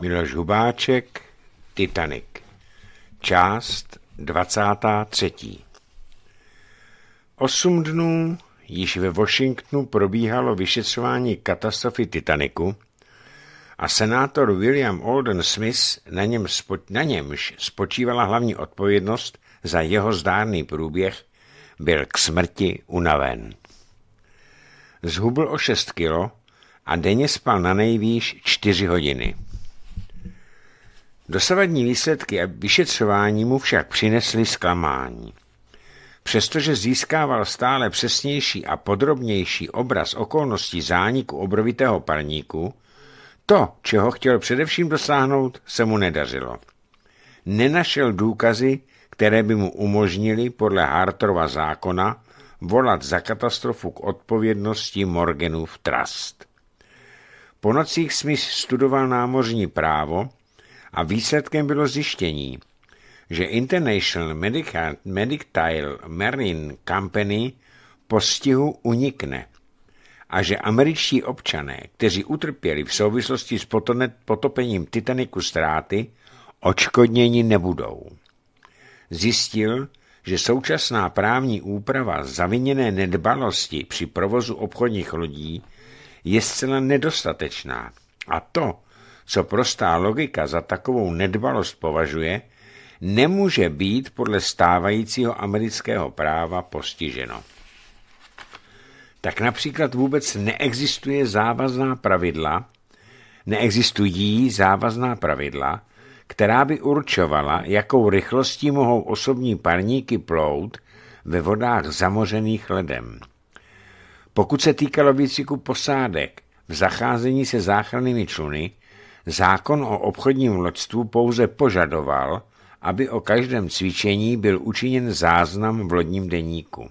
Miloš Hubáček, Titanic. Část 23. Osm dnů již ve Washingtonu probíhalo vyšetřování katastrofy Titaniku a senátor William Alden Smith, na, něm spo, na němž spočívala hlavní odpovědnost za jeho zdárný průběh, byl k smrti unaven. Zhubl o 6 kilo a denně spal na nejvýš 4 hodiny. Dosavadní výsledky a vyšetřování mu však přinesly zklamání. Přestože získával stále přesnější a podrobnější obraz okolností zániku obrovitého parníku, to, čeho chtěl především dosáhnout, se mu nedařilo. Nenašel důkazy, které by mu umožnili podle Hartrova zákona volat za katastrofu k odpovědnosti Morganův trust. Po nocích Smith studoval námořní právo a výsledkem bylo zjištění, že International Medical, Medictile Marine Company postihu unikne a že američtí občané, kteří utrpěli v souvislosti s potopením Titaniku ztráty, očkodněni nebudou. Zjistil, že současná právní úprava zaviněné nedbalosti při provozu obchodních lodí je zcela nedostatečná a to, co prostá logika za takovou nedbalost považuje, nemůže být podle stávajícího amerického práva postiženo. Tak například vůbec neexistuje závazná pravidla, neexistují závazná pravidla, která by určovala, jakou rychlostí mohou osobní parníky plout ve vodách zamořených ledem. Pokud se týkalo výciku posádek v zacházení se záchrannými čluny, Zákon o obchodním loďstvu pouze požadoval, aby o každém cvičení byl učiněn záznam v lodním deníku.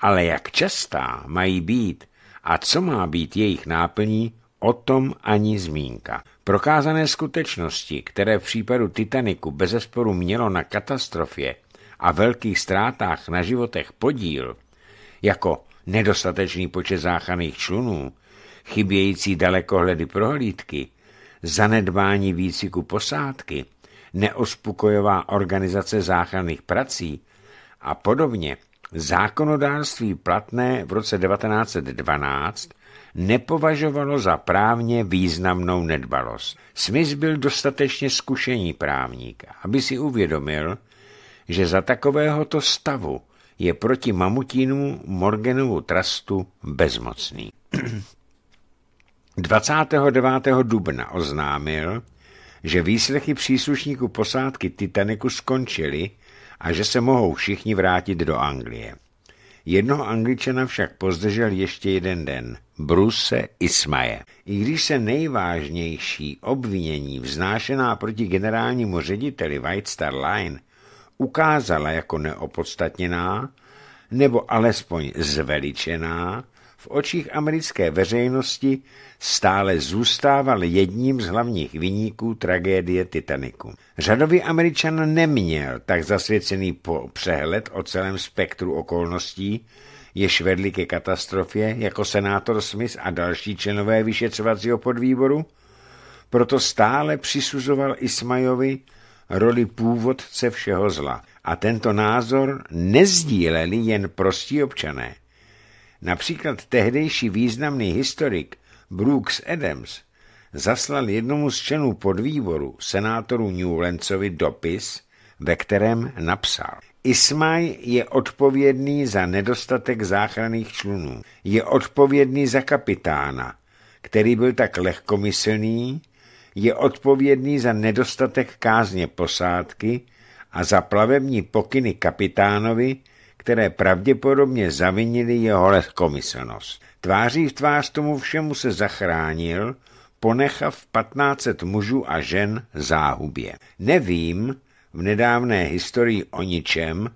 Ale jak častá mají být a co má být jejich náplní, o tom ani zmínka. Prokázané skutečnosti, které v případu Titaniku bezesporu mělo na katastrofě a velkých ztrátách na životech podíl, jako nedostatečný počet záchranných člunů, chybějící dalekohledy prohlídky, zanedbání výciku posádky, neospokojová organizace záchranných prací a podobně, zákonodárství platné v roce 1912 nepovažovalo za právně významnou nedbalost. Smith byl dostatečně zkušený právník, aby si uvědomil, že za takovéhoto stavu je proti mamutínu Morganovu trastu bezmocný. 29. dubna oznámil, že výslechy příslušníků posádky Titaniku skončily a že se mohou všichni vrátit do Anglie. Jednoho angličana však pozdržel ještě jeden den, Bruse Ismaje. I když se nejvážnější obvinění vznášená proti generálnímu řediteli White Star Line ukázala jako neopodstatněná, nebo alespoň zveličená, v očích americké veřejnosti stále zůstával jedním z hlavních vyníků tragédie Titaniku. Řadový američan neměl tak zasvěcený po přehled o celém spektru okolností, jež vedli ke katastrofě, jako senátor Smith a další členové vyšetřovacího podvýboru, proto stále přisuzoval Ismajovi roli původce všeho zla. A tento názor nezdíleli jen prostí občané, Například tehdejší významný historik Brooks Adams zaslal jednomu z členů podvýboru, senátoru Newlandsovi, dopis, ve kterém napsal. Ismaj je odpovědný za nedostatek záchranných člunů. Je odpovědný za kapitána, který byl tak lehkomyslný, je odpovědný za nedostatek kázně posádky a za plavební pokyny kapitánovi, které pravděpodobně zavinily jeho lehkomyslnost. Tváří v tvář tomu všemu se zachránil, ponechav 1500 mužů a žen záhubě. Nevím v nedávné historii o ničem,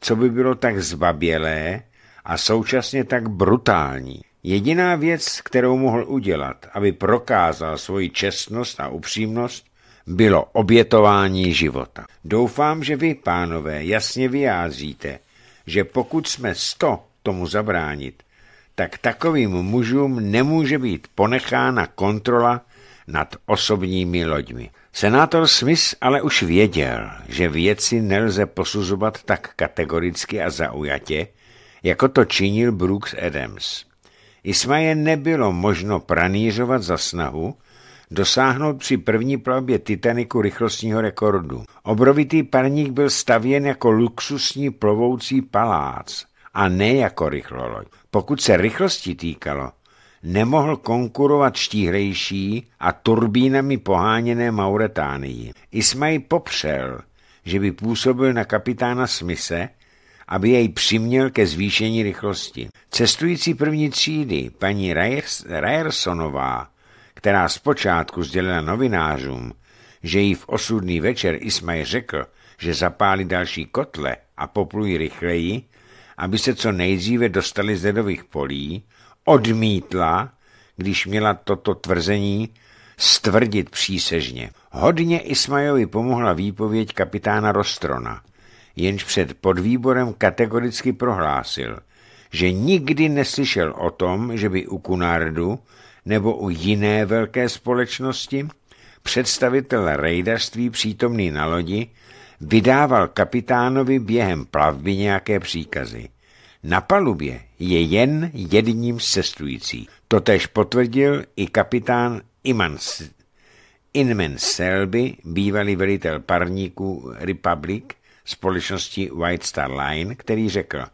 co by bylo tak zbabělé a současně tak brutální. Jediná věc, kterou mohl udělat, aby prokázal svoji čestnost a upřímnost, bylo obětování života. Doufám, že vy, pánové, jasně vyjádříte, že pokud jsme sto tomu zabránit, tak takovým mužům nemůže být ponechána kontrola nad osobními loďmi. Senátor Smith ale už věděl, že věci nelze posuzovat tak kategoricky a zaujatě, jako to činil Brooks Adams. Ismaje nebylo možno pranířovat za snahu, dosáhnout při první plavbě Titaniku rychlostního rekordu. Obrovitý parník byl stavěn jako luxusní plovoucí palác a ne jako rychloloď. Pokud se rychlosti týkalo, nemohl konkurovat štíhlejší a turbínami poháněné Mauretánii. Ismaj popřel, že by působil na kapitána Smise, aby jej přiměl ke zvýšení rychlosti. Cestující první třídy, paní Rayersonová, která zpočátku sdělila novinářům, že jí v osudný večer Ismaj řekl, že zapálí další kotle a poplují rychleji, aby se co nejdříve dostali z ledových polí, odmítla, když měla toto tvrzení stvrdit přísežně. Hodně Ismajovi pomohla výpověď kapitána Rostrona, jenž před podvýborem kategoricky prohlásil, že nikdy neslyšel o tom, že by u Kunardu nebo u jiné velké společnosti, představitel rejdařství přítomný na lodi vydával kapitánovi během plavby nějaké příkazy. Na palubě je jen jedním z cestující. Totež potvrdil i kapitán Imans, Inman Selby, bývalý velitel parníku Republic, společnosti White Star Line, který řekl,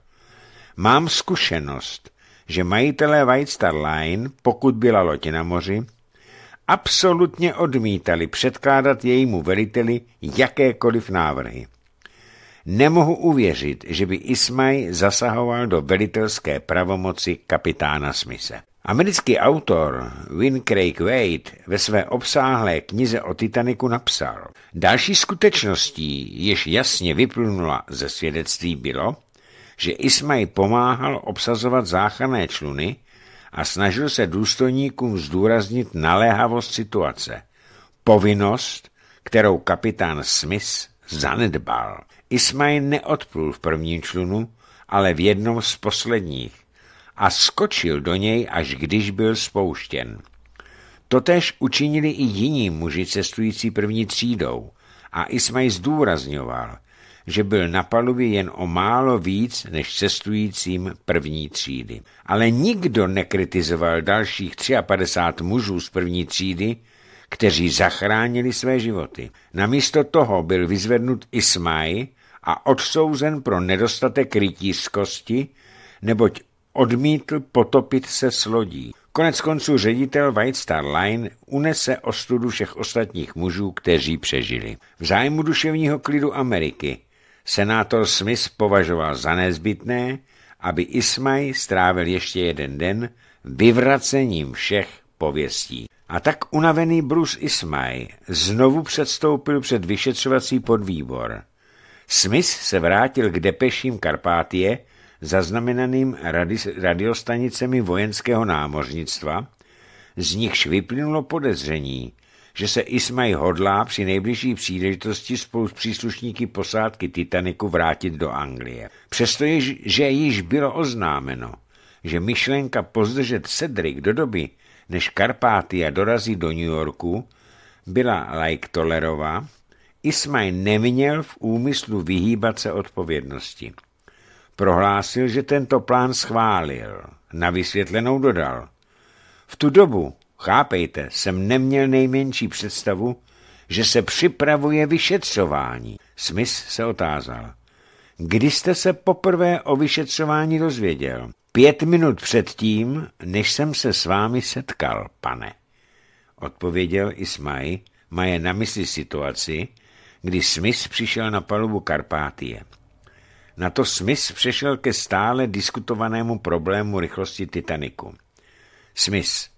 mám zkušenost, že majitelé White Star Line, pokud byla loď na moři, absolutně odmítali předkládat jejímu veliteli jakékoliv návrhy. Nemohu uvěřit, že by Ismaj zasahoval do velitelské pravomoci kapitána Smise. Americký autor Win Craig Wade ve své obsáhlé knize o Titaniku napsal Další skutečností, jež jasně vyplnula ze svědectví bylo, že Ismaj pomáhal obsazovat záchranné čluny a snažil se důstojníkům zdůraznit naléhavost situace. Povinnost, kterou kapitán Smith zanedbal. Ismaj neodplul v prvním člunu, ale v jednom z posledních a skočil do něj, až když byl spouštěn. Totež učinili i jiní muži cestující první třídou a Ismaj zdůrazňoval – že byl na palubě jen o málo víc než cestujícím první třídy. Ale nikdo nekritizoval dalších 53 mužů z první třídy, kteří zachránili své životy. Namísto toho byl vyzvednut Ismaj a odsouzen pro nedostatek rytířskosti, neboť odmítl potopit se s lodí. Konec konců ředitel White Star Line unese ostudu všech ostatních mužů, kteří přežili. V zájmu duševního klidu Ameriky senátor Smith považoval za nezbytné, aby Ismaj strávil ještě jeden den vyvracením všech pověstí. A tak unavený Bruce Ismaj znovu předstoupil před vyšetřovací podvýbor. Smith se vrátil k depeším Karpátie, zaznamenaným radiostanicemi vojenského námořnictva, z nichž vyplynulo podezření, že se Ismaj hodlá při nejbližší příležitosti spolu s příslušníky posádky Titaniku vrátit do Anglie. Přestože již bylo oznámeno, že myšlenka pozdržet Cedric do doby, než Karpátia dorazí do New Yorku, byla like tolerová, Ismaj neměl v úmyslu vyhýbat se odpovědnosti. Prohlásil, že tento plán schválil. Na vysvětlenou dodal. V tu dobu Chápejte, jsem neměl nejmenší představu, že se připravuje vyšetřování. Smith se otázal. Kdy jste se poprvé o vyšetřování dozvěděl? Pět minut předtím, než jsem se s vámi setkal, pane. Odpověděl Ismaj, maje na mysli situaci, kdy Smith přišel na palubu Karpátie. Na to Smith přešel ke stále diskutovanému problému rychlosti Titaniku. Smith,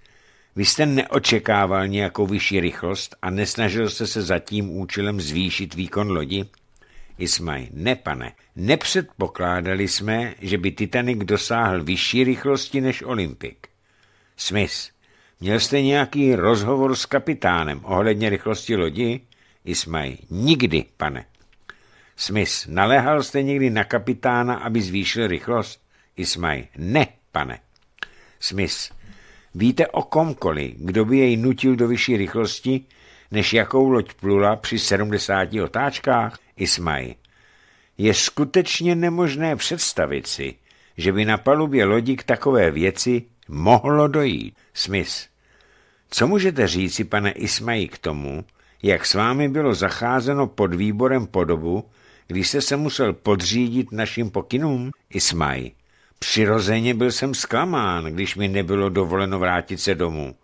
vy jste neočekával nějakou vyšší rychlost a nesnažil jste se za tím účelem zvýšit výkon lodi? Ismaj, ne pane, nepředpokládali jsme, že by Titanic dosáhl vyšší rychlosti než Olympik. Smith, měl jste nějaký rozhovor s kapitánem ohledně rychlosti lodi? Ismaj, nikdy, pane. Smith, naléhal jste někdy na kapitána, aby zvýšil rychlost? Ismaj, ne, pane. Smith, Víte o komkoli, kdo by jej nutil do vyšší rychlosti, než jakou loď plula při 70 otáčkách? Ismaj. Je skutečně nemožné představit si, že by na palubě lodi k takové věci mohlo dojít. Smith. Co můžete říci, pane Ismaji, k tomu, jak s vámi bylo zacházeno pod výborem podobu, když jste se musel podřídit našim pokynům? Ismaj. Přirozeně byl jsem zklamán, když mi nebylo dovoleno vrátit se domů,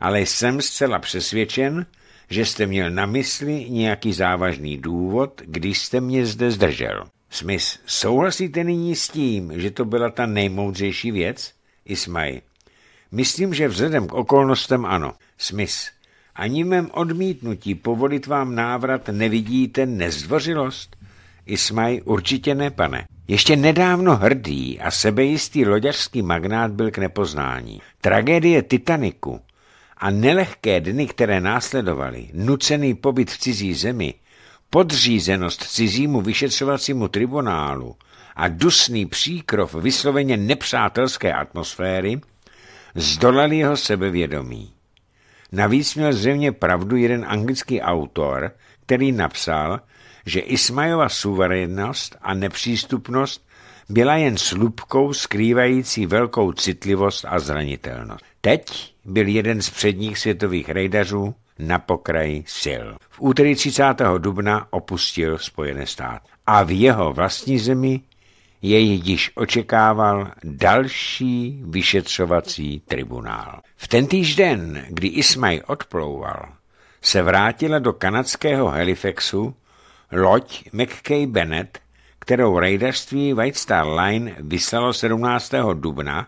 ale jsem zcela přesvědčen, že jste měl na mysli nějaký závažný důvod, když jste mě zde zdržel. Smith, souhlasíte nyní s tím, že to byla ta nejmoudřejší věc? Ismaj. Myslím, že vzhledem k okolnostem ano. Smith. Ani v mém odmítnutí povolit vám návrat nevidíte nezdvořilost? Ismaj, určitě ne, pane. Ještě nedávno hrdý a sebejistý loďařský magnát byl k nepoznání. Tragédie Titaniku a nelehké dny, které následovaly, nucený pobyt v cizí zemi, podřízenost cizímu vyšetřovacímu tribunálu a dusný příkrov vysloveně nepřátelské atmosféry zdolali jeho sebevědomí. Navíc měl zřejmě pravdu jeden anglický autor, který napsal, že Ismajova suverénnost a nepřístupnost byla jen slupkou skrývající velkou citlivost a zranitelnost. Teď byl jeden z předních světových rejdařů na pokraji sil. V úterý 30. dubna opustil Spojené státy. A v jeho vlastní zemi jej již očekával další vyšetřovací tribunál. V ten den, kdy Ismaj odplouval, se vrátila do kanadského Halifaxu loď McKay Bennett, kterou rejdařství White Star Line vyslalo 17. dubna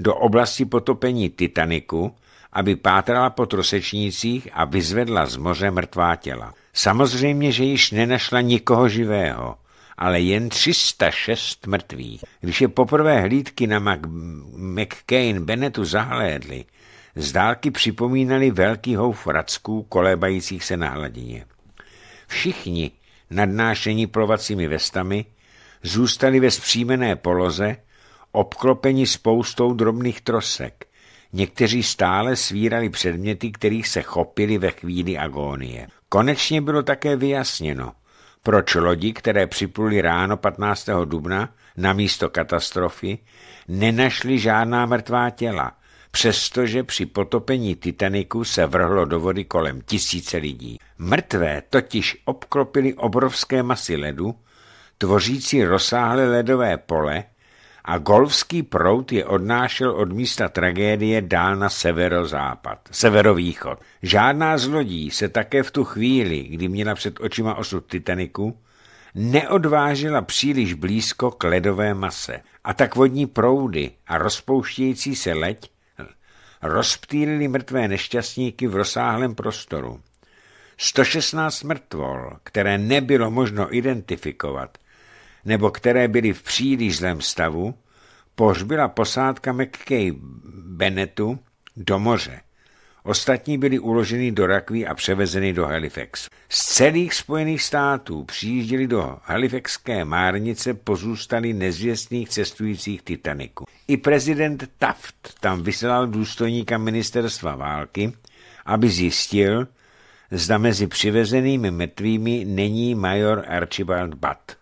do oblasti potopení Titaniku, aby pátrala po trosečnících a vyzvedla z moře mrtvá těla. Samozřejmě, že již nenašla nikoho živého, ale jen 306 mrtvých. Když je poprvé hlídky na Mac McCain Bennettu zahlédly, z dálky připomínali velký houf racků kolébajících se na hladině. Všichni nadnášení plovacími vestami, zůstali ve zpřímené poloze, obklopeni spoustou drobných trosek. Někteří stále svírali předměty, kterých se chopili ve chvíli agónie. Konečně bylo také vyjasněno, proč lodi, které připluli ráno 15. dubna na místo katastrofy, nenašli žádná mrtvá těla – přestože při potopení Titaniku se vrhlo do vody kolem tisíce lidí. Mrtvé totiž obklopili obrovské masy ledu, tvořící rozsáhlé ledové pole a golfský prout je odnášel od místa tragédie dál na severozápad, severovýchod. Žádná z lodí se také v tu chvíli, kdy měla před očima osud Titaniku, neodvážila příliš blízko k ledové mase a tak vodní proudy a rozpouštějící se leď rozptýlili mrtvé nešťastníky v rozsáhlém prostoru. 116 mrtvol, které nebylo možno identifikovat, nebo které byly v příliš zlém stavu, pohřbila posádka McKay Bennetu do moře. Ostatní byly uloženy do rakví a převezeny do Halifax. Z celých Spojených států přijížděli do halifaxské márnice pozůstali nezvěstných cestujících Titaniku. I prezident Taft tam vyslal důstojníka ministerstva války, aby zjistil, zda mezi přivezenými mrtvými není major Archibald Butt.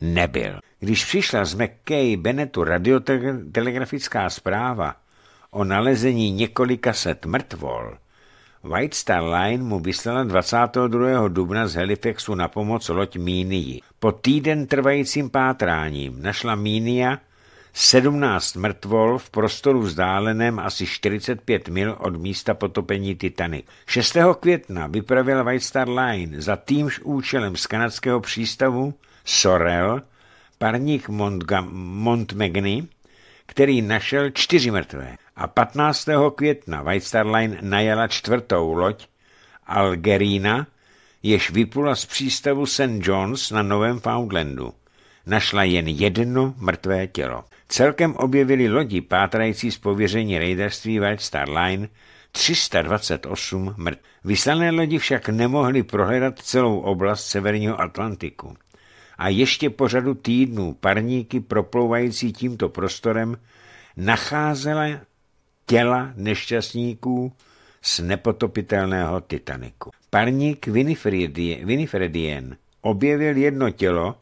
Nebyl. Když přišla z McKay Bennetu radiotelegrafická zpráva, o nalezení několika set mrtvol, White Star Line mu vyslala 22. dubna z Halifaxu na pomoc loď Mínii. Po týden trvajícím pátráním našla Mínia 17 mrtvol v prostoru vzdáleném asi 45 mil od místa potopení Titanic. 6. května vypravila White Star Line za týmž účelem z kanadského přístavu Sorel parník Montmagny Mont který našel čtyři mrtvé. A 15. května White Star Line najela čtvrtou loď Algerina, jež vyplula z přístavu St. John's na Novém Foundlandu. Našla jen jedno mrtvé tělo. Celkem objevili lodi pátrající z pověření rejderství White Star Line 328 mrtvých. Vyslané lodi však nemohly prohledat celou oblast severního Atlantiku a ještě po řadu týdnů parníky proplouvající tímto prostorem nacházela těla nešťastníků z nepotopitelného Titaniku. Parník Winifredien objevil jedno tělo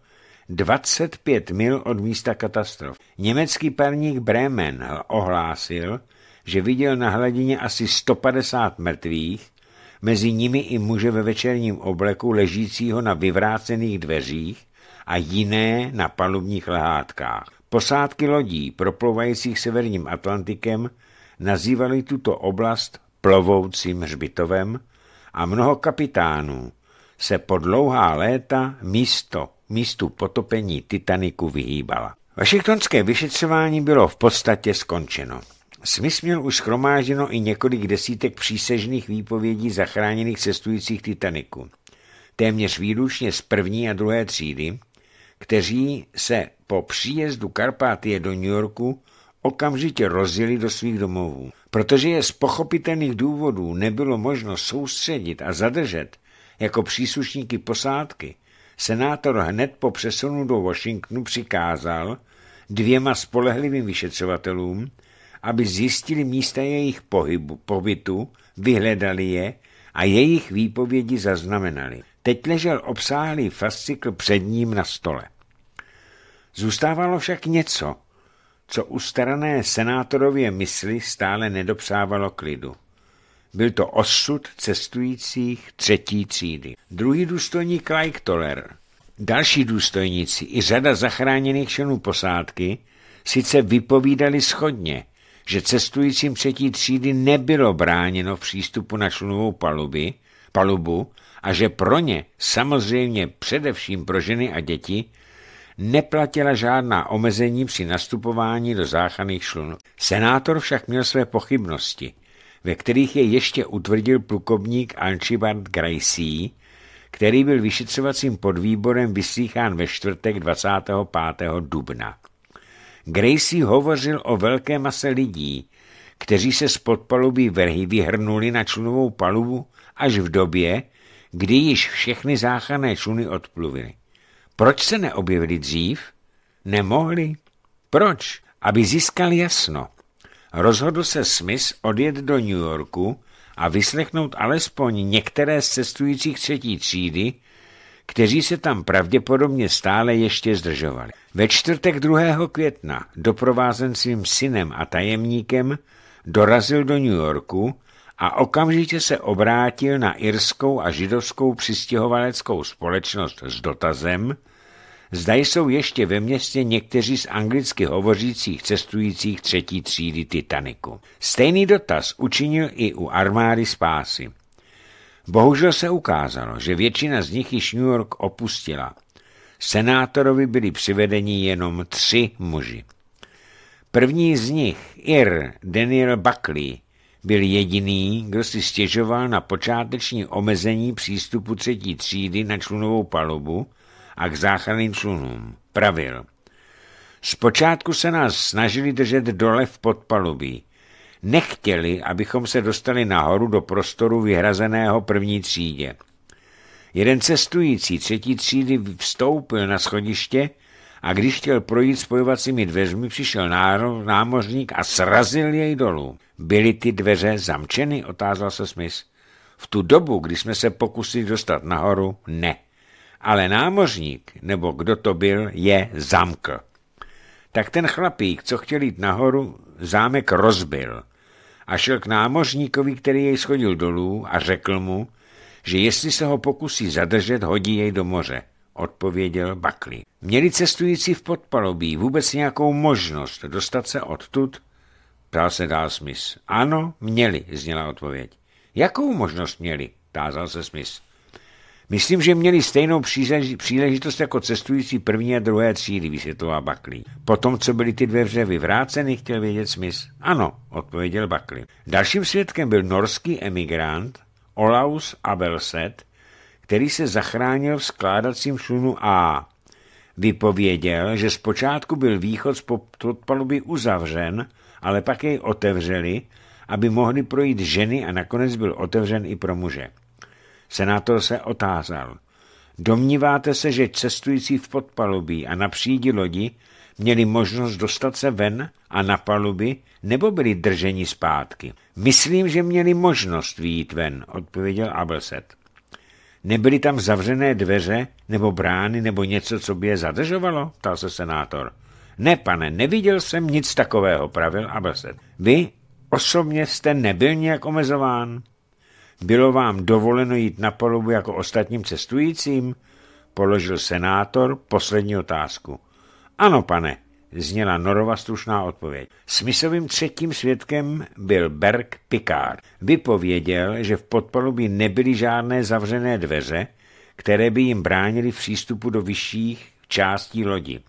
25 mil od místa katastrof. Německý parník Bremen ohlásil, že viděl na hladině asi 150 mrtvých, mezi nimi i muže ve večerním obleku ležícího na vyvrácených dveřích, a jiné na palubních lehátkách. Posádky lodí proplouvajících severním Atlantikem nazývaly tuto oblast plovoucím hřbitovem a mnoho kapitánů se po dlouhá léta místo, místu potopení Titaniku vyhýbala. Washingtonské vyšetřování bylo v podstatě skončeno. Smith měl už schromážděno i několik desítek přísežných výpovědí zachráněných cestujících Titaniku. Téměř výlučně z první a druhé třídy, kteří se po příjezdu Karpátie do New Yorku okamžitě rozjeli do svých domovů. Protože je z pochopitelných důvodů nebylo možno soustředit a zadržet jako příslušníky posádky, senátor hned po přesunu do Washingtonu přikázal dvěma spolehlivým vyšetřovatelům, aby zjistili místa jejich pohybu, pobytu, vyhledali je a jejich výpovědi zaznamenali. Teď ležel obsáhlý fascikl před ním na stole. Zůstávalo však něco, co u starané senátorově mysli stále nedopřávalo klidu. Byl to osud cestujících třetí třídy. Druhý důstojník Toller, další důstojníci i řada zachráněných členů posádky sice vypovídali schodně, že cestujícím třetí třídy nebylo bráněno v přístupu na člunovou palubu. palubu, a že pro ně, samozřejmě především pro ženy a děti, neplatila žádná omezení při nastupování do záchranných člunů. Senátor však měl své pochybnosti, ve kterých je ještě utvrdil plukovník Archibald Gracie, který byl vyšetřovacím podvýborem vyslýchán ve čtvrtek 25. dubna. Gracie hovořil o velké mase lidí, kteří se z podpalubí vrhy vyhrnuli na člunovou palubu až v době, kdy již všechny záchranné čluny odpluvily. Proč se neobjevili dřív? Nemohli. Proč? Aby získal jasno. Rozhodl se Smith odjet do New Yorku a vyslechnout alespoň některé z cestujících třetí třídy, kteří se tam pravděpodobně stále ještě zdržovali. Ve čtvrtek 2. května, doprovázen svým synem a tajemníkem, dorazil do New Yorku a okamžitě se obrátil na irskou a židovskou přistěhovaleckou společnost s dotazem, zda jsou ještě ve městě někteří z anglicky hovořících cestujících třetí třídy Titaniku. Stejný dotaz učinil i u armády spásy. Bohužel se ukázalo, že většina z nich již New York opustila. Senátorovi byli přivedeni jenom tři muži. První z nich, Ir Daniel Buckley, byl jediný, kdo si stěžoval na počáteční omezení přístupu třetí třídy na člunovou palubu a k záchranným člunům. Pravil. Zpočátku se nás snažili držet dole v podpalubí. Nechtěli, abychom se dostali nahoru do prostoru vyhrazeného první třídě. Jeden cestující třetí třídy vstoupil na schodiště a když chtěl projít spojovacími dveřmi, přišel námořník a srazil jej dolů. Byly ty dveře zamčeny? Otázal se Smith. V tu dobu, kdy jsme se pokusili dostat nahoru, ne. Ale námořník, nebo kdo to byl, je zamkl. Tak ten chlapík, co chtěl jít nahoru, zámek rozbil a šel k námořníkovi, který jej schodil dolů a řekl mu, že jestli se ho pokusí zadržet, hodí jej do moře, odpověděl Buckley. Měli cestující v podpalobí vůbec nějakou možnost dostat se odtud, Ptal se dál Smith. Ano, měli, zněla odpověď. Jakou možnost měli? Tázal se Smith. Myslím, že měli stejnou příležitost jako cestující první a druhé třídy, vysvětloval Buckley. Potom, co byly ty dveře vyvráceny, chtěl vědět Smith. Ano, odpověděl Buckley. Dalším svědkem byl norský emigrant Olaus Abelset, který se zachránil v skládacím člunu A. Vypověděl, že zpočátku byl východ z podpaluby uzavřen, ale pak jej otevřeli, aby mohli projít ženy a nakonec byl otevřen i pro muže. Senátor se otázal. Domníváte se, že cestující v podpalubí a na přídi lodi měli možnost dostat se ven a na paluby, nebo byli drženi zpátky? Myslím, že měli možnost výjít ven, odpověděl Abelset. Nebyly tam zavřené dveře, nebo brány, nebo něco, co by je zadržovalo? ptal se senátor. Ne, pane, neviděl jsem nic takového, pravil Abaset. Vy osobně jste nebyl nějak omezován? Bylo vám dovoleno jít na polubu jako ostatním cestujícím? Položil senátor poslední otázku. Ano, pane, zněla Norova slušná odpověď. Smyslovým třetím svědkem byl Berg Picard. Vypověděl, že v podpalubí nebyly žádné zavřené dveře, které by jim bránily v přístupu do vyšších částí lodi.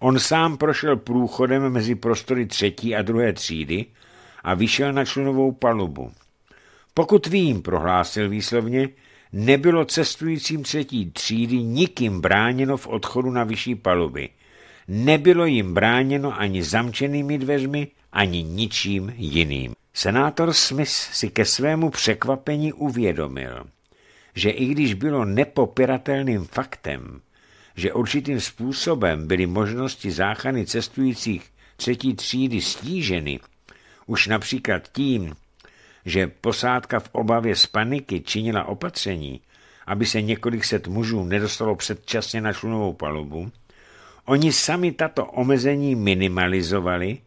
On sám prošel průchodem mezi prostory třetí a druhé třídy a vyšel na člunovou palubu. Pokud vím, prohlásil výslovně, nebylo cestujícím třetí třídy nikým bráněno v odchodu na vyšší paluby. Nebylo jim bráněno ani zamčenými dveřmi, ani ničím jiným. Senátor Smith si ke svému překvapení uvědomil, že i když bylo nepopiratelným faktem, že určitým způsobem byly možnosti záchrany cestujících třetí třídy stíženy, už například tím, že posádka v obavě z paniky činila opatření, aby se několik set mužů nedostalo předčasně na člunovou palubu, oni sami tato omezení minimalizovali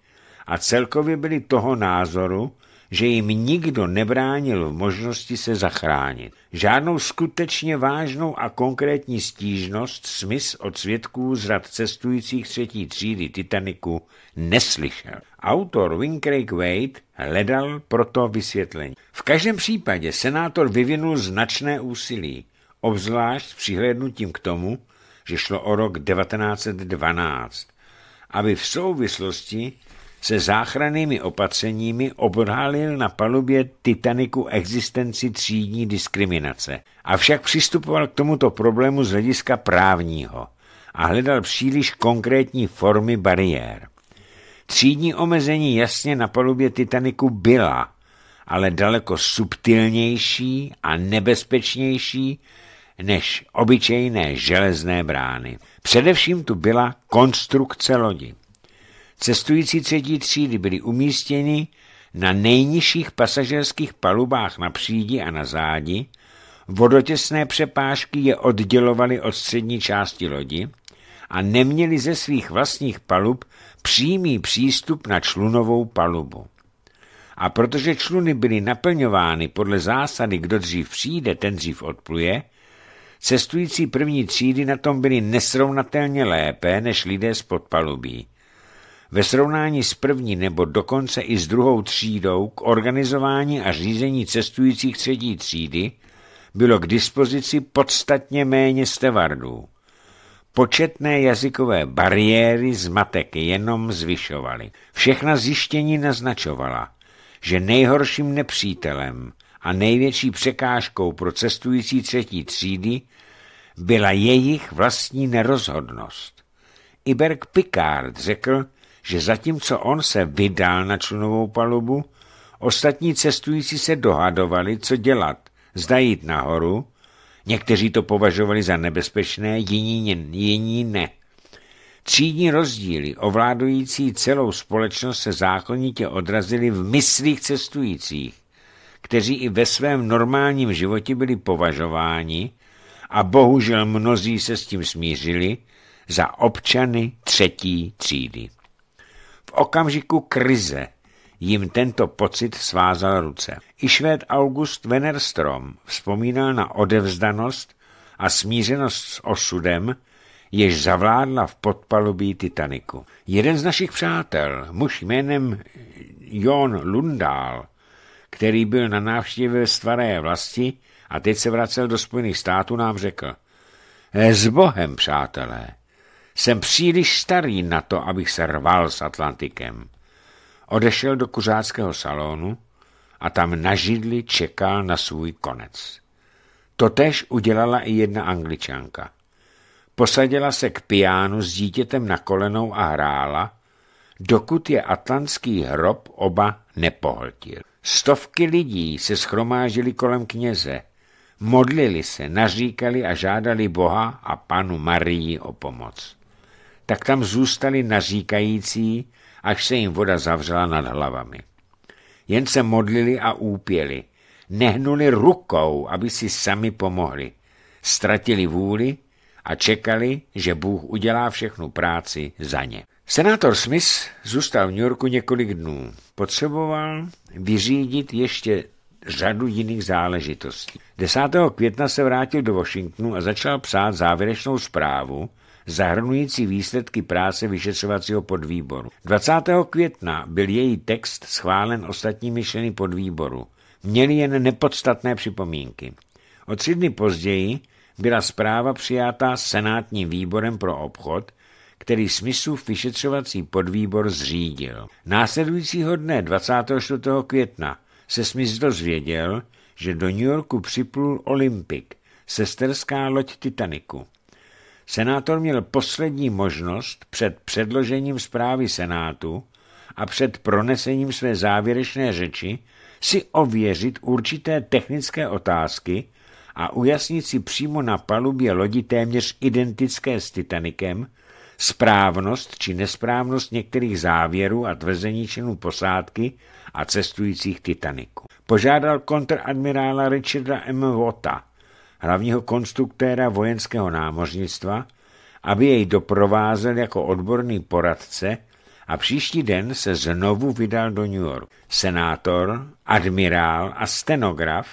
a celkově byli toho názoru, že jim nikdo nebránil v možnosti se zachránit. Žádnou skutečně vážnou a konkrétní stížnost smysl od svědků z rad cestujících třetí třídy Titaniku neslyšel. Autor Winkrake Wade hledal proto vysvětlení. V každém případě senátor vyvinul značné úsilí, obzvlášť s přihlédnutím k tomu, že šlo o rok 1912, aby v souvislosti se záchrannými opatřeními obrhálil na palubě Titaniku existenci třídní diskriminace, avšak přistupoval k tomuto problému z hlediska právního a hledal příliš konkrétní formy bariér. Třídní omezení jasně na palubě Titaniku byla, ale daleko subtilnější a nebezpečnější než obyčejné železné brány. Především tu byla konstrukce lodi. Cestující třetí třídy byli umístěni na nejnižších pasažerských palubách na přídi a na zádi, vodotěsné přepážky je oddělovaly od střední části lodi a neměli ze svých vlastních palub přímý přístup na člunovou palubu. A protože čluny byly naplňovány podle zásady kdo dřív přijde, ten dřív odpluje, cestující první třídy na tom byli nesrovnatelně lépe než lidé z podpalubí – ve srovnání s první nebo dokonce i s druhou třídou k organizování a řízení cestujících třetí třídy bylo k dispozici podstatně méně stevardů. Početné jazykové bariéry zmatek jenom zvyšovaly. Všechna zjištění naznačovala, že nejhorším nepřítelem a největší překážkou pro cestující třetí třídy byla jejich vlastní nerozhodnost. Iberg Picard řekl, že zatímco on se vydal na člunovou palubu, ostatní cestující se dohadovali, co dělat, zda jít nahoru, někteří to považovali za nebezpečné, jiní, jiní ne. Třídní rozdíly ovládající celou společnost se zákonitě odrazily v myslích cestujících, kteří i ve svém normálním životě byli považováni, a bohužel mnozí se s tím smířili, za občany třetí třídy. V okamžiku krize jim tento pocit svázal ruce. I švéd August Wennerstrom vzpomínal na odevzdanost a smířenost s osudem, jež zavládla v podpalubí Titaniku. Jeden z našich přátel, muž jménem Jon Lundál, který byl na návštěvě stvaré vlasti a teď se vracel do Spojených států, nám řekl, eh, s Bohem, přátelé, jsem příliš starý na to, abych se rval s Atlantikem. Odešel do kuřáckého salonu a tam na židli čekal na svůj konec. Totež udělala i jedna angličanka. Posadila se k piánu s dítětem na kolenou a hrála, dokud je atlantský hrob oba nepohltil. Stovky lidí se schromážili kolem kněze, modlili se, naříkali a žádali Boha a panu Marii o pomoc tak tam zůstali naříkající, až se jim voda zavřela nad hlavami. Jen se modlili a úpěli. Nehnuli rukou, aby si sami pomohli. Ztratili vůli a čekali, že Bůh udělá všechnu práci za ně. Senátor Smith zůstal v New Yorku několik dnů. Potřeboval vyřídit ještě řadu jiných záležitostí. 10. května se vrátil do Washingtonu a začal psát závěrečnou zprávu, zahrnující výsledky práce vyšetřovacího podvýboru. 20. května byl její text schválen ostatními členy podvýboru. Měli jen nepodstatné připomínky. O tři dny později byla zpráva přijata Senátním výborem pro obchod, který smyslu vyšetřovací podvýbor zřídil. Následujícího dne 24. května se Smith dozvěděl, že do New Yorku připlul Olympic, sesterská loď Titaniku. Senátor měl poslední možnost před předložením zprávy Senátu a před pronesením své závěrečné řeči si ověřit určité technické otázky a ujasnit si přímo na palubě lodi téměř identické s Titanikem správnost či nesprávnost některých závěrů a tvrzení činů posádky a cestujících Titaniku. Požádal kontradmirála Richarda M. Wota, hlavního konstruktéra vojenského námořnictva, aby jej doprovázel jako odborný poradce a příští den se znovu vydal do New York. Senátor, admirál a stenograf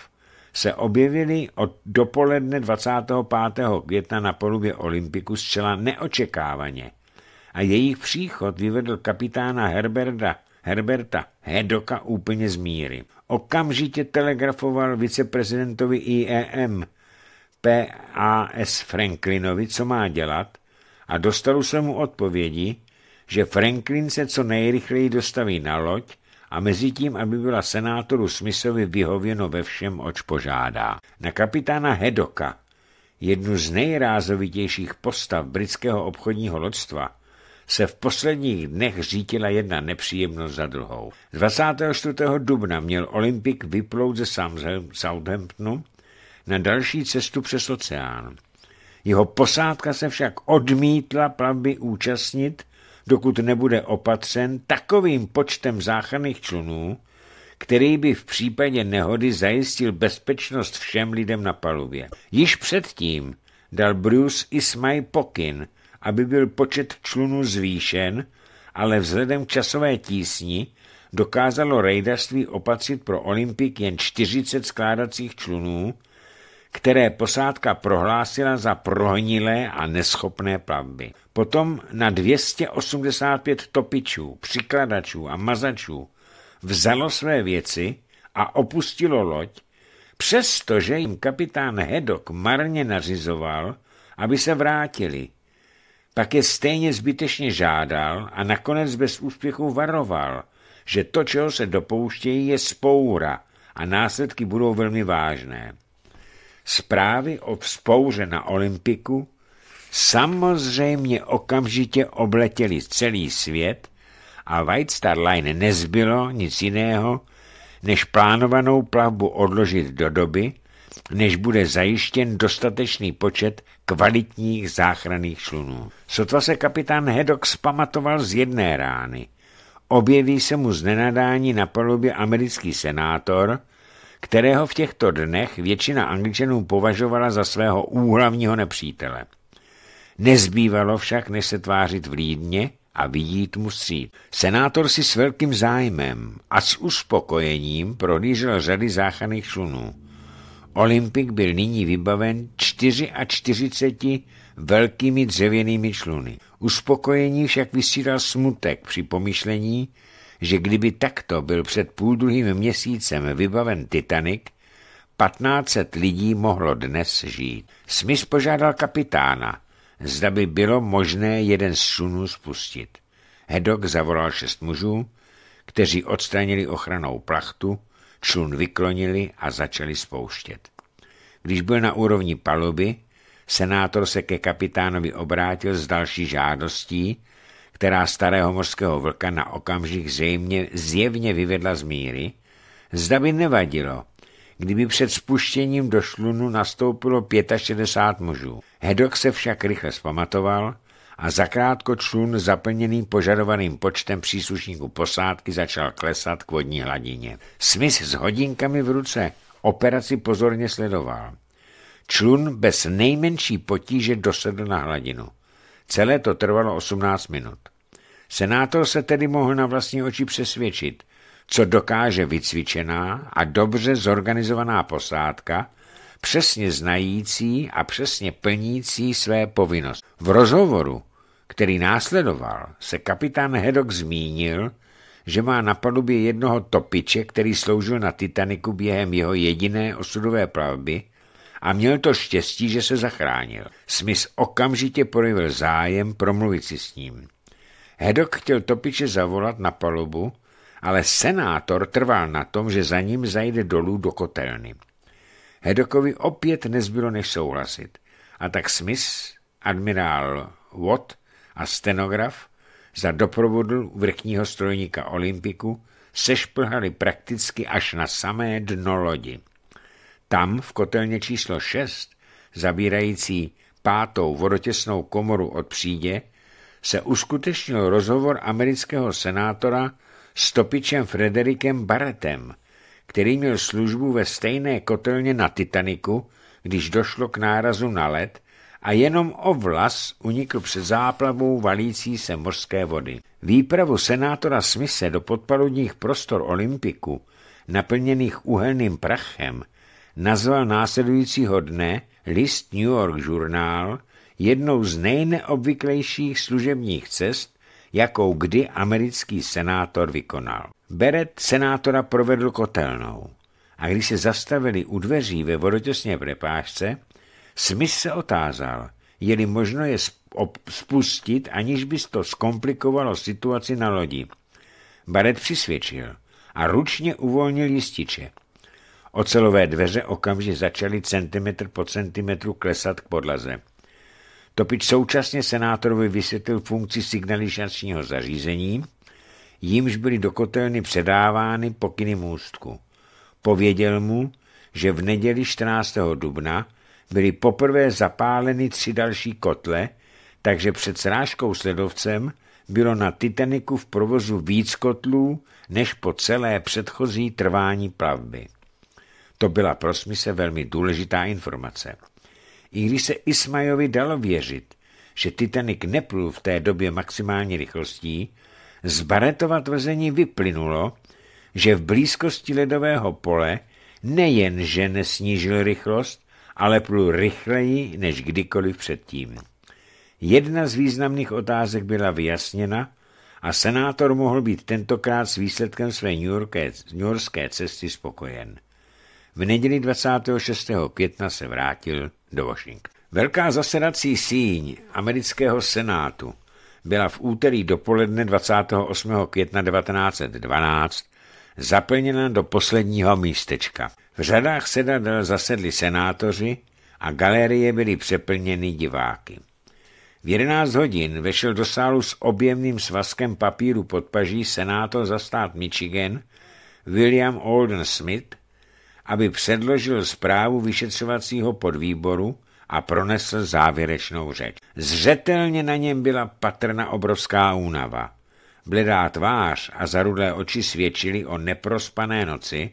se objevili od dopoledne 25. května na polubě Olympiku zcela neočekávaně a jejich příchod vyvedl kapitána Herberda, Herberta Hedoka úplně z míry. Okamžitě telegrafoval viceprezidentovi IEM, PAS Franklinovi, co má dělat, a dostalo se mu odpovědi, že Franklin se co nejrychleji dostaví na loď a mezi tím, aby byla senátoru Smithovi vyhověno ve všem, oč požádá. Na kapitána Hedoka, jednu z nejrázovitějších postav britského obchodního loďstva, se v posledních dnech řítila jedna nepříjemnost za druhou. 24. dubna měl Olympik vyplout ze Southamptonu na další cestu přes oceán. Jeho posádka se však odmítla plavby účastnit, dokud nebude opatřen takovým počtem záchranných člunů, který by v případě nehody zajistil bezpečnost všem lidem na palubě. Již předtím dal Bruce i Smaj pokyn, aby byl počet člunů zvýšen, ale vzhledem k časové tísni dokázalo rejdařství opatřit pro Olympik jen 40 skládacích člunů, které posádka prohlásila za prohnilé a neschopné plavby. Potom na 285 topičů, přikladačů a mazačů vzalo své věci a opustilo loď, přestože jim kapitán Hedok marně nařizoval, aby se vrátili. Pak je stejně zbytečně žádal a nakonec bez úspěchu varoval, že to, čeho se dopouštějí, je spoura a následky budou velmi vážné zprávy o vzpouře na olympiku samozřejmě okamžitě obletěly celý svět a White Star Line nezbylo nic jiného, než plánovanou plavbu odložit do doby, než bude zajištěn dostatečný počet kvalitních záchranných člunů. Sotva se kapitán Hedok spamatoval z jedné rány. Objeví se mu z nenadání na palubě americký senátor, kterého v těchto dnech většina Angličanů považovala za svého úhlavního nepřítele. Nezbývalo však, než se tvářit vlídně a vidít mu stříd. Senátor si s velkým zájmem a s uspokojením prohlížel řady záchranných člunů. Olympik byl nyní vybaven 44 velkými dřevěnými čluny. Uspokojení však vysílal smutek při pomyšlení, že kdyby takto byl před půl druhým měsícem vybaven Titanic, 1500 lidí mohlo dnes žít. Smith požádal kapitána, zda by bylo možné jeden z šunů spustit. Hedok zavolal šest mužů, kteří odstranili ochranou plachtu, člun vyklonili a začali spouštět. Když byl na úrovni paluby, senátor se ke kapitánovi obrátil s další žádostí, která starého mořského vlka na okamžik zjevně, zjevně vyvedla z míry, zda by nevadilo, kdyby před spuštěním do šlunu nastoupilo 65 mužů. Hedok se však rychle zpamatoval a zakrátko člun zaplněný požadovaným počtem příslušníků posádky začal klesat k vodní hladině. Smith s hodinkami v ruce operaci pozorně sledoval. Člun bez nejmenší potíže dosedl na hladinu. Celé to trvalo 18 minut. Senátor se tedy mohl na vlastní oči přesvědčit, co dokáže vycvičená a dobře zorganizovaná posádka, přesně znající a přesně plnící své povinnosti. V rozhovoru, který následoval, se kapitán Hedok zmínil, že má na palubě jednoho topiče, který sloužil na Titaniku během jeho jediné osudové plavby – a měl to štěstí, že se zachránil. Smith okamžitě projevil zájem promluvit si s ním. Hedok chtěl topiče zavolat na palubu, ale senátor trval na tom, že za ním zajde dolů do kotelny. Hedokovi opět nezbylo než souhlasit. A tak Smith, admirál Watt a stenograf za doprovodu vrchního strojníka Olympiku sešplhali prakticky až na samé dno lodi. Tam v kotelně číslo 6, zabírající pátou vodotěsnou komoru od přídě, se uskutečnil rozhovor amerického senátora s topičem Frederikem Barretem, který měl službu ve stejné kotelně na Titaniku, když došlo k nárazu na led a jenom o vlas unikl před záplavou valící se mořské vody. Výpravu senátora Smise do podpaludních prostor Olympiku, naplněných uhelným prachem, nazval následujícího dne list New York Journal jednou z nejneobvyklejších služebních cest, jakou kdy americký senátor vykonal. Beret senátora provedl kotelnou a když se zastavili u dveří ve vodotěsně prepážce, Smith se otázal, je-li možno je spustit, aniž by to zkomplikovalo situaci na lodi. Baret přisvědčil a ručně uvolnil jističe. Ocelové dveře okamžitě začaly centimetr po centimetru klesat k podlaze. Topič současně senátorovi vysvětlil funkci signalizačního zařízení, jimž byly do kotelny předávány pokyny můstku. Pověděl mu, že v neděli 14. dubna byly poprvé zapáleny tři další kotle, takže před srážkou sledovcem bylo na Titaniku v provozu víc kotlů než po celé předchozí trvání plavby. To byla pro Smise velmi důležitá informace. I když se Ismajovi dalo věřit, že Titanic neplul v té době maximální rychlostí, z Baretova tvrzení vyplynulo, že v blízkosti ledového pole nejenže nesnížil rychlost, ale plul rychleji než kdykoliv předtím. Jedna z významných otázek byla vyjasněna a senátor mohl být tentokrát s výsledkem své newyorské cesty spokojen. V neděli 26. května se vrátil do Washington. Velká zasedací síň amerického senátu byla v úterý dopoledne 28. května 1912 zaplněna do posledního místečka. V řadách sedadel zasedli senátoři a galerie byly přeplněny diváky. V 11 hodin vešel do sálu s objemným svazkem papíru pod paží senátor za stát Michigan William Alden Smith – aby předložil zprávu vyšetřovacího podvýboru a pronesl závěrečnou řeč. Zřetelně na něm byla patrna obrovská únava. Bledá tvář a zarudlé oči svědčily o neprospané noci,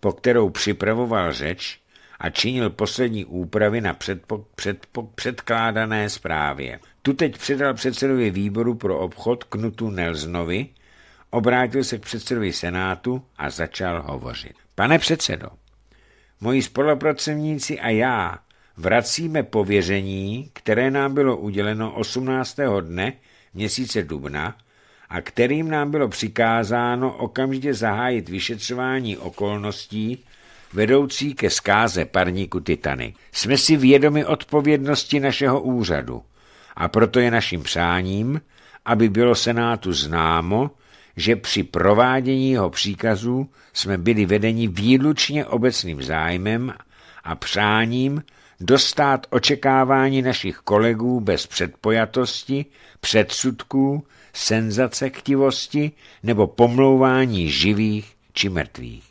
po kterou připravoval řeč a činil poslední úpravy na předpo, předpo, předkládané zprávě. Tu teď předal předsedovi výboru pro obchod Knutu Nelznovi, obrátil se k předsedovi Senátu a začal hovořit. Pane předsedo, moji spolupracovníci a já vracíme pověření, které nám bylo uděleno 18. dne měsíce dubna a kterým nám bylo přikázáno okamžitě zahájit vyšetřování okolností vedoucí ke zkáze parníku Titany. Jsme si vědomi odpovědnosti našeho úřadu a proto je naším přáním, aby bylo Senátu známo, že při provádění jeho příkazu jsme byli vedeni výlučně obecným zájmem a přáním dostat očekávání našich kolegů bez předpojatosti, předsudků, senzacechtivosti nebo pomlouvání živých či mrtvých.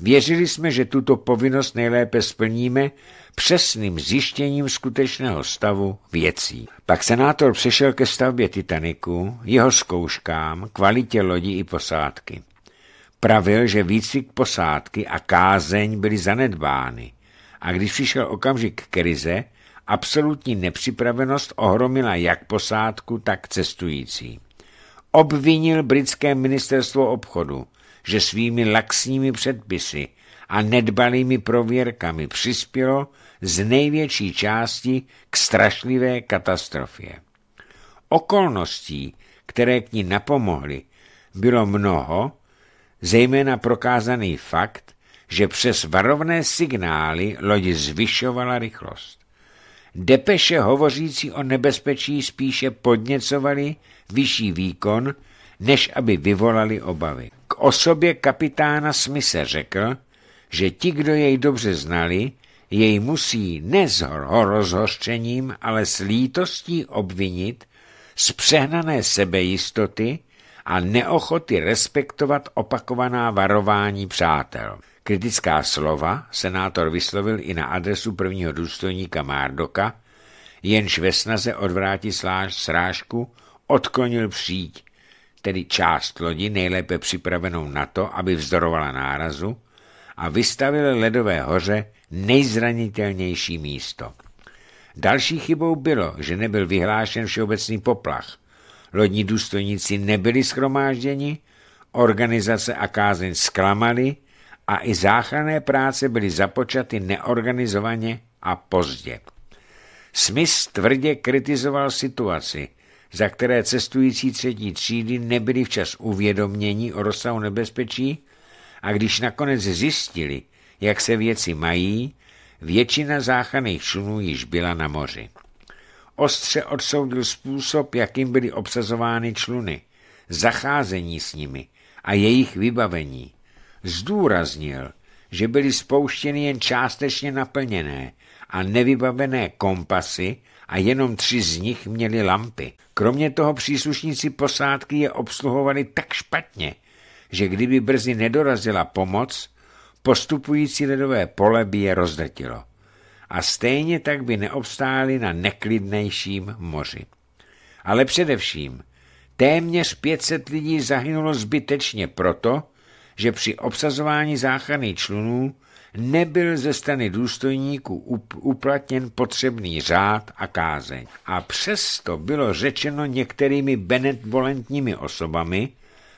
Věřili jsme, že tuto povinnost nejlépe splníme přesným zjištěním skutečného stavu věcí. Pak senátor přešel ke stavbě Titaniku, jeho zkouškám, kvalitě lodi i posádky. Pravil, že výcvik posádky a kázeň byly zanedbány a když přišel okamžik krize, absolutní nepřipravenost ohromila jak posádku, tak cestující. Obvinil britské ministerstvo obchodu, že svými laxními předpisy a nedbalými prověrkami přispělo z největší části k strašlivé katastrofě. Okolností, které k ní napomohly, bylo mnoho, zejména prokázaný fakt, že přes varovné signály lodi zvyšovala rychlost. Depeše hovořící o nebezpečí spíše podněcovali vyšší výkon, než aby vyvolali obavy osobě kapitána Smise řekl, že ti, kdo jej dobře znali, jej musí ne s rozhořčením, ale s lítostí obvinit z přehnané sebejistoty a neochoty respektovat opakovaná varování přátel. Kritická slova senátor vyslovil i na adresu prvního důstojníka Márdoka, jenž ve snaze odvrátit srážku odklonil příď tedy část lodi, nejlépe připravenou na to, aby vzdorovala nárazu, a vystavili ledové hoře nejzranitelnější místo. Další chybou bylo, že nebyl vyhlášen všeobecný poplach. Lodní důstojníci nebyli schromážděni, organizace a kázeň zklamaly a i záchranné práce byly započaty neorganizovaně a pozdě. Smith tvrdě kritizoval situaci, za které cestující třetí třídy nebyli včas uvědoměni o rozsahu nebezpečí a když nakonec zjistili, jak se věci mají, většina záchranných člunů již byla na moři. Ostře odsoudil způsob, jakým byly obsazovány čluny, zacházení s nimi a jejich vybavení. Zdůraznil, že byly spouštěny jen částečně naplněné a nevybavené kompasy a jenom tři z nich měli lampy. Kromě toho příslušníci posádky je obsluhovali tak špatně, že kdyby brzy nedorazila pomoc, postupující ledové pole by je rozdrtilo. A stejně tak by neobstáli na neklidnějším moři. Ale především, téměř 500 lidí zahynulo zbytečně proto, že při obsazování záchranných člunů nebyl ze strany důstojníků uplatněn potřebný řád a kázeň. A přesto bylo řečeno některými benevolentními osobami,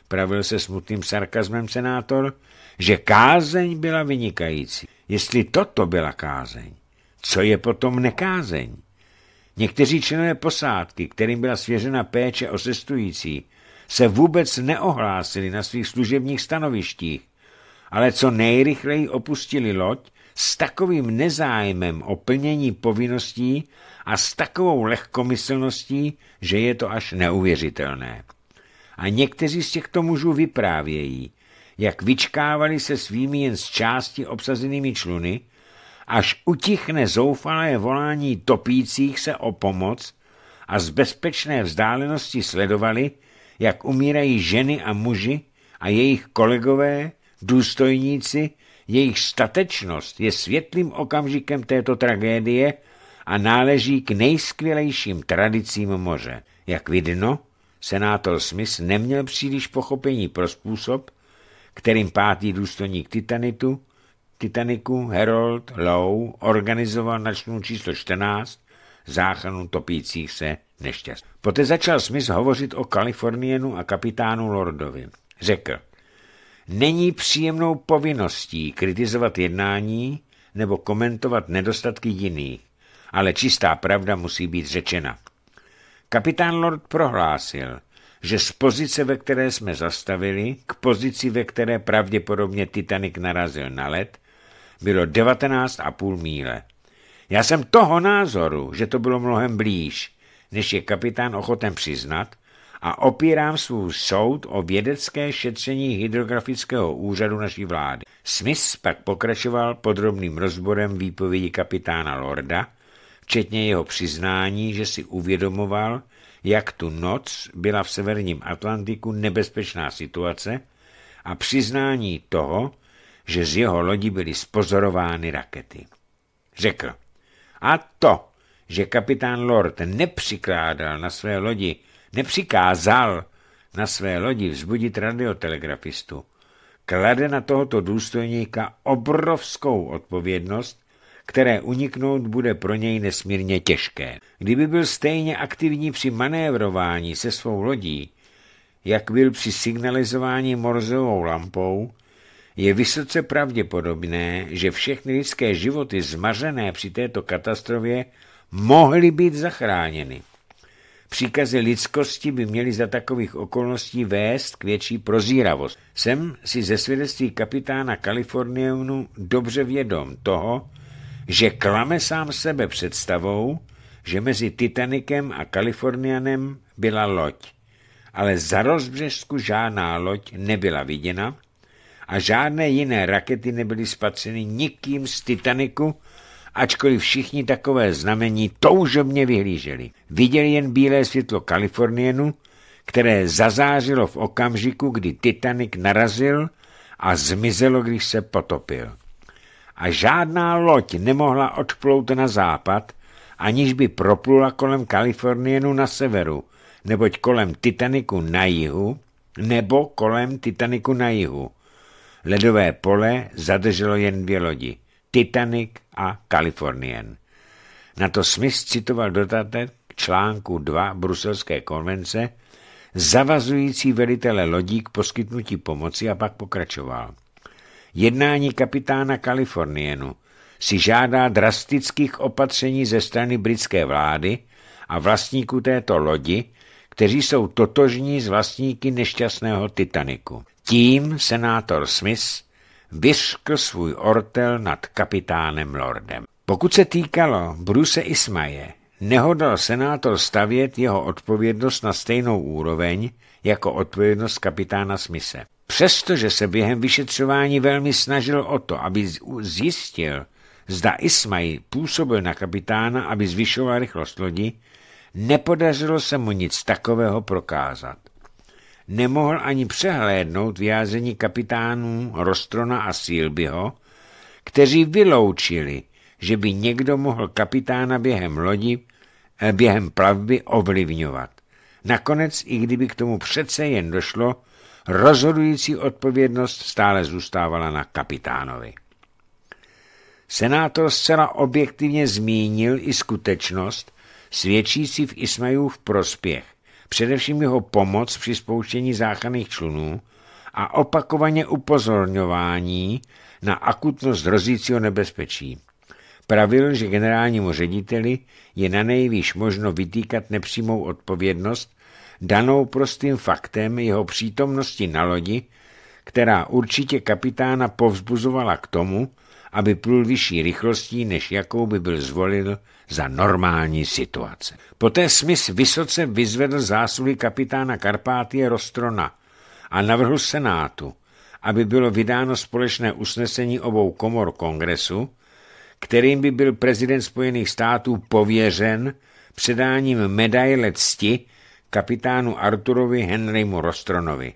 pravil se smutným sarkazmem senátor, že kázeň byla vynikající. Jestli toto byla kázeň, co je potom nekázeň? Někteří členové posádky, kterým byla svěřena péče o sestující, se vůbec neohlásili na svých služebních stanovištích, ale co nejrychleji opustili loď s takovým nezájmem o plnění povinností a s takovou lehkomyslností, že je to až neuvěřitelné. A někteří z těchto mužů vyprávějí, jak vyčkávali se svými jen z části obsazenými čluny, až utichne zoufalé volání topících se o pomoc a z bezpečné vzdálenosti sledovali, jak umírají ženy a muži a jejich kolegové důstojníci, jejich statečnost je světlým okamžikem této tragédie a náleží k nejskvělejším tradicím moře. Jak vidno, senátor Smith neměl příliš pochopení pro způsob, kterým pátý důstojník Titanitu, Titaniku Harold Lowe organizoval na číslo 14 záchranu topících se nešťast. Poté začal Smith hovořit o Kalifornienu a kapitánu Lordovi. Řekl, není příjemnou povinností kritizovat jednání nebo komentovat nedostatky jiných, ale čistá pravda musí být řečena. Kapitán Lord prohlásil, že z pozice, ve které jsme zastavili, k pozici, ve které pravděpodobně Titanic narazil na led, bylo 19,5 míle. Já jsem toho názoru, že to bylo mnohem blíž, než je kapitán ochoten přiznat, a opírám svůj soud o vědecké šetření hydrografického úřadu naší vlády. Smith pak pokračoval podrobným rozborem výpovědi kapitána Lorda, včetně jeho přiznání, že si uvědomoval, jak tu noc byla v severním Atlantiku nebezpečná situace a přiznání toho, že z jeho lodi byly spozorovány rakety. Řekl, a to, že kapitán Lord nepřikládal na své lodi nepřikázal na své lodi vzbudit radiotelegrafistu, klade na tohoto důstojníka obrovskou odpovědnost, které uniknout bude pro něj nesmírně těžké. Kdyby byl stejně aktivní při manévrování se svou lodí, jak byl při signalizování morzovou lampou, je vysoce pravděpodobné, že všechny lidské životy zmařené při této katastrofě mohly být zachráněny. Příkazy lidskosti by měly za takových okolností vést k větší prozíravost. Jsem si ze svědectví kapitána Kalifornionu dobře vědom toho, že klame sám sebe představou, že mezi Titanikem a Kalifornianem byla loď. Ale za rozbřežsku žádná loď nebyla viděna a žádné jiné rakety nebyly spatřeny nikým z Titaniku ačkoliv všichni takové znamení toužobně vyhlíželi. Viděli jen bílé světlo Kalifornienu, které zazářilo v okamžiku, kdy Titanic narazil a zmizelo, když se potopil. A žádná loď nemohla odplout na západ, aniž by proplula kolem Kalifornienu na severu, neboť kolem Titaniku na jihu, nebo kolem Titaniku na jihu. Ledové pole zadrželo jen dvě lodi. Titanic a Kalifornien. Na to Smith citoval dodatek článku 2 Bruselské konvence, zavazující velitele lodí k poskytnutí pomoci a pak pokračoval. Jednání kapitána Kalifornienu si žádá drastických opatření ze strany britské vlády a vlastníků této lodi, kteří jsou totožní z vlastníky nešťastného Titaniku. Tím senátor Smith vyřkl svůj ortel nad kapitánem Lordem. Pokud se týkalo Bruse Ismaje, nehodal senátor stavět jeho odpovědnost na stejnou úroveň jako odpovědnost kapitána Smise. Přestože se během vyšetřování velmi snažil o to, aby zjistil, zda Ismaj působil na kapitána, aby zvyšoval rychlost lodi, nepodařilo se mu nic takového prokázat nemohl ani přehlédnout vyjázení kapitánů Rostrona a Silbyho, kteří vyloučili, že by někdo mohl kapitána během lodi, eh, během plavby ovlivňovat. Nakonec, i kdyby k tomu přece jen došlo, rozhodující odpovědnost stále zůstávala na kapitánovi. Senátor zcela objektivně zmínil i skutečnost, svědčící v Ismajův prospěch, především jeho pomoc při spouštění záchranných člunů a opakovaně upozorňování na akutnost hrozícího nebezpečí. Pravil, že generálnímu řediteli je na nejvýš možno vytýkat nepřímou odpovědnost danou prostým faktem jeho přítomnosti na lodi, která určitě kapitána povzbuzovala k tomu, aby plul vyšší rychlostí, než jakou by byl zvolil za normální situace. Poté Smith vysoce vyzvedl zásluhy kapitána Karpátie Rostrona a navrhl Senátu, aby bylo vydáno společné usnesení obou komor kongresu, kterým by byl prezident Spojených států pověřen předáním medaile cti kapitánu Arturovi Henrymu Rostronovi.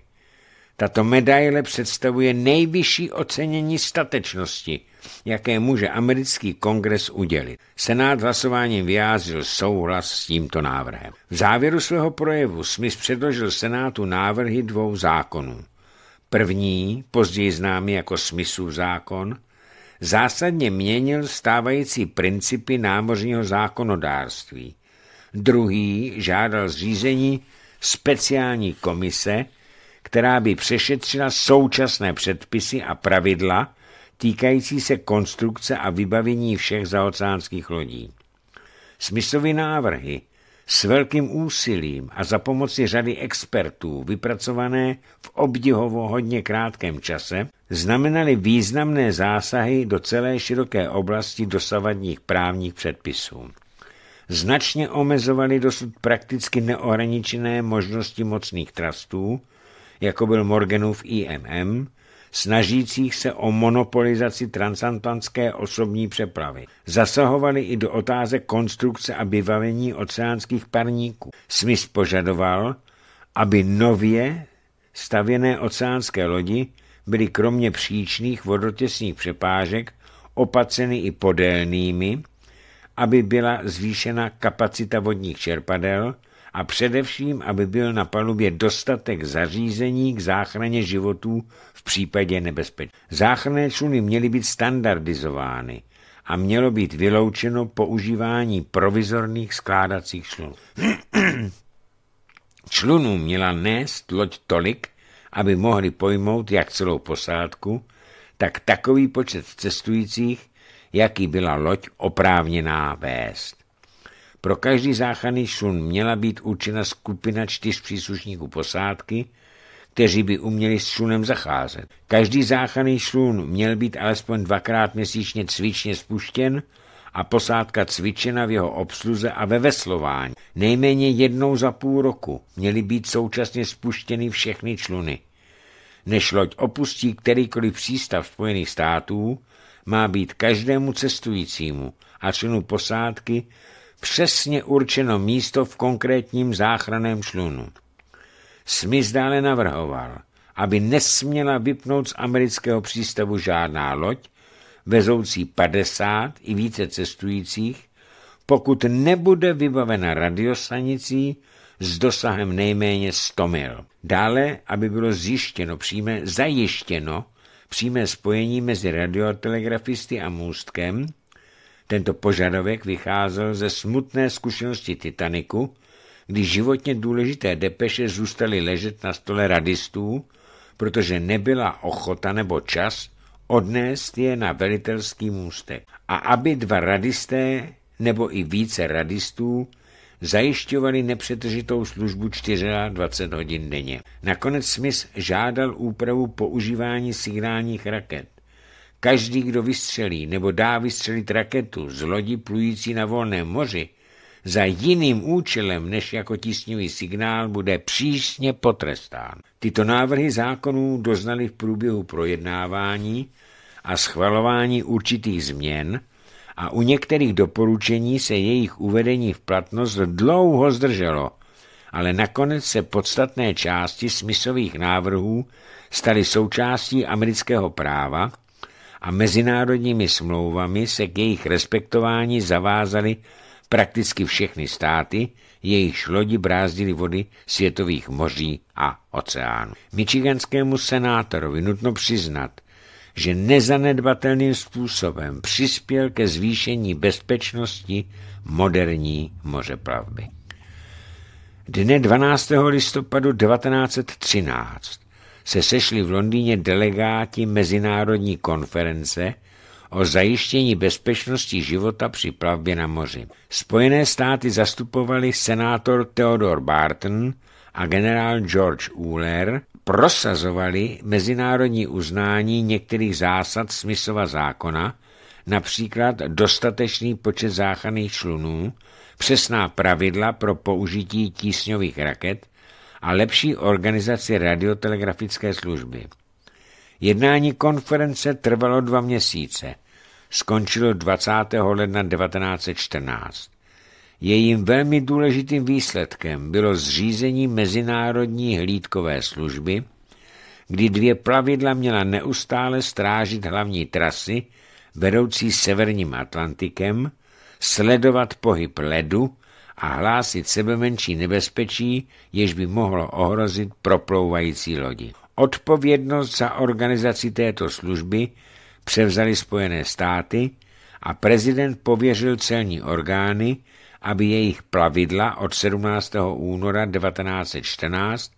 Tato medaile představuje nejvyšší ocenění statečnosti – jaké může americký kongres udělit. Senát hlasováním vyjádřil souhlas s tímto návrhem. V závěru svého projevu Smith předložil Senátu návrhy dvou zákonů. První, později známý jako Smithův zákon, zásadně měnil stávající principy námořního zákonodárství. Druhý žádal zřízení speciální komise, která by přešetřila současné předpisy a pravidla týkající se konstrukce a vybavení všech zaoceánských lodí. Smyslové návrhy s velkým úsilím a za pomoci řady expertů vypracované v obdivovo hodně krátkém čase znamenaly významné zásahy do celé široké oblasti dosavadních právních předpisů. Značně omezovaly dosud prakticky neohraničené možnosti mocných trastů, jako byl Morganův IMM, snažících se o monopolizaci transatlantské osobní přepravy. Zasahovali i do otázek konstrukce a vybavení oceánských parníků. Smith požadoval, aby nově stavěné oceánské lodi byly kromě příčných vodotěsných přepážek opaceny i podélnými, aby byla zvýšena kapacita vodních čerpadel a především, aby byl na palubě dostatek zařízení k záchraně životů případě nebezpečí. Záchranné čluny měly být standardizovány a mělo být vyloučeno používání provizorních skládacích člunů. Člunů měla nést loď tolik, aby mohli pojmout jak celou posádku, tak takový počet cestujících, jaký byla loď oprávněná vést. Pro každý záchranný člun měla být určena skupina čtyř příslušníků posádky, kteří by uměli s člunem zacházet. Každý záchranný člun měl být alespoň dvakrát měsíčně cvičně spuštěn a posádka cvičena v jeho obsluze a ve veslování. Nejméně jednou za půl roku měly být současně spuštěny všechny čluny. Než loď opustí kterýkoliv přístav Spojených států, má být každému cestujícímu a členu posádky přesně určeno místo v konkrétním záchranném člunu. Smith dále navrhoval, aby nesměla vypnout z amerického přístavu žádná loď, vezoucí 50 i více cestujících, pokud nebude vybavena radiosanicí s dosahem nejméně 100 mil. Dále, aby bylo zjištěno, přímé, zajištěno přímé spojení mezi radiotelegrafisty a můstkem, tento požadavek vycházel ze smutné zkušenosti Titaniku, když životně důležité depeše zůstaly ležet na stole radistů, protože nebyla ochota nebo čas odnést je na velitelský můstek. A aby dva radisté nebo i více radistů zajišťovali nepřetržitou službu 24 hodin denně. Nakonec Smith žádal úpravu používání signálních raket. Každý, kdo vystřelí nebo dá vystřelit raketu z lodi plující na volném moři, za jiným účelem než jako tísňový signál bude přísně potrestán. Tyto návrhy zákonů doznaly v průběhu projednávání a schvalování určitých změn a u některých doporučení se jejich uvedení v platnost dlouho zdrželo, ale nakonec se podstatné části smyslových návrhů staly součástí amerického práva a mezinárodními smlouvami se k jejich respektování zavázali prakticky všechny státy, jejichž lodi brázdily vody světových moří a oceánů. Michiganskému senátorovi nutno přiznat, že nezanedbatelným způsobem přispěl ke zvýšení bezpečnosti moderní mořeplavby. Dne 12. listopadu 1913 se sešli v Londýně delegáti Mezinárodní konference o zajištění bezpečnosti života při plavbě na moři. Spojené státy zastupovali senátor Theodore Barton a generál George Uller. prosazovali mezinárodní uznání některých zásad Smysova zákona, například dostatečný počet záchranných člunů, přesná pravidla pro použití tísňových raket a lepší organizaci radiotelegrafické služby. Jednání konference trvalo dva měsíce skončil 20. ledna 1914. Jejím velmi důležitým výsledkem bylo zřízení Mezinárodní hlídkové služby, kdy dvě plavidla měla neustále strážit hlavní trasy vedoucí severním Atlantikem, sledovat pohyb ledu a hlásit sebe menší nebezpečí, jež by mohlo ohrozit proplouvající lodi. Odpovědnost za organizaci této služby převzali Spojené státy a prezident pověřil celní orgány, aby jejich plavidla od 17. února 1914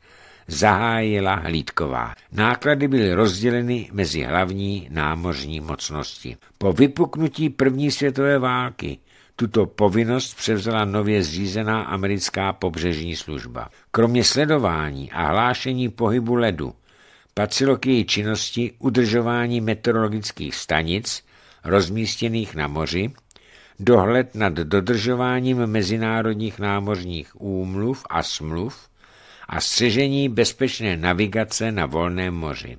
zahájila Hlídková. Náklady byly rozděleny mezi hlavní námořní mocnosti. Po vypuknutí první světové války tuto povinnost převzala nově zřízená americká pobřežní služba. Kromě sledování a hlášení pohybu ledu patřilo k její činnosti udržování meteorologických stanic rozmístěných na moři, dohled nad dodržováním mezinárodních námořních úmluv a smluv a střežení bezpečné navigace na volném moři.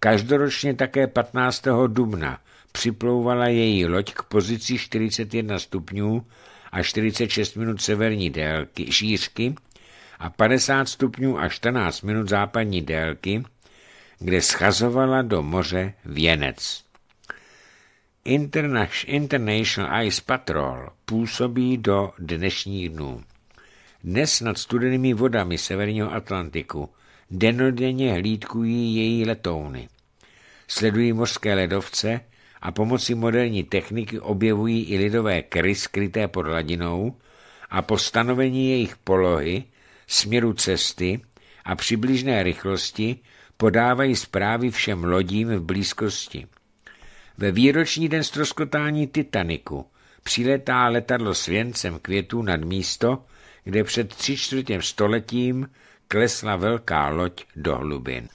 Každoročně také 15. dubna připlouvala její loď k pozici 41 stupňů a 46 minut severní délky, šířky a 50 stupňů a 14 minut západní délky kde schazovala do moře věnec. International Ice Patrol působí do dnešních dnů. Dnes nad studenými vodami severního Atlantiku denodenně hlídkují její letouny. Sledují mořské ledovce a pomocí moderní techniky objevují i lidové kry skryté pod hladinou a po stanovení jejich polohy, směru cesty a přibližné rychlosti podávají zprávy všem lodím v blízkosti. Ve výroční den stroskotání Titaniku přiletá letadlo s věncem květů nad místo, kde před tři čtvrtěm stoletím klesla velká loď do hlubin.